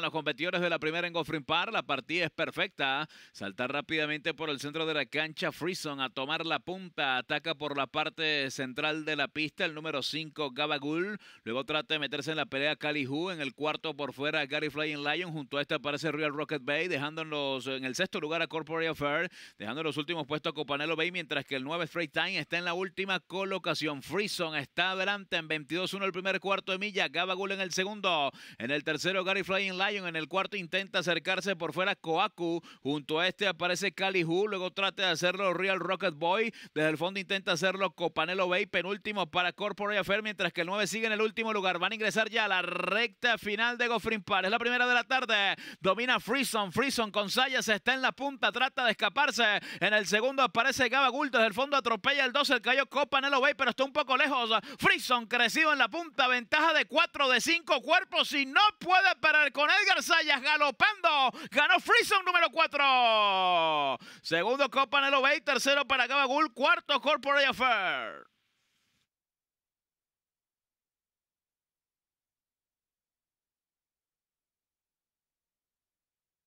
los competidores de la primera en Goffrin Park La partida es perfecta. Saltar rápidamente por el centro de la cancha. Freeson a tomar la punta. Ataca por la parte central de la pista el número 5 Gabagul. Luego trata de meterse en la pelea Calihu. En el cuarto por fuera Gary Flying Lion. Junto a este aparece Real Rocket Bay. Dejando en, el sexto lugar a Corporate Affair. Dejando los últimos puestos a Copanelo Bay. Mientras que el 9 Straight Time está en la última colocación. Freeson está adelante en 22-1 el primer cuarto de milla. Gabagul en el segundo. En el tercero Gary Flying Lion en el cuarto intenta acercarse por fuera Koaku. Junto a este aparece Cali Hu. Luego trata de hacerlo Real Rocket Boy. Desde el fondo intenta hacerlo Copanelo Bay. Penúltimo para Corporate Affair. Mientras que el 9 sigue en el último lugar. Van a ingresar ya a la recta final de Gofrin Par. Es la primera de la tarde. Domina Freeson. Freeson con Sayas está en la punta. Trata de escaparse. En el segundo aparece Gabagul. Desde el fondo atropella el 12. El cayó Copanelo Bay. Pero está un poco lejos. Freeson crecido en la punta. Ventaja de 4 de 5 cuerpos. Y no puede parar con Edgar Sayas galopando. Ganó Freeson número 4. Segundo Copa Nelo Bay. Tercero para Gabagul. Cuarto Corporate Affair.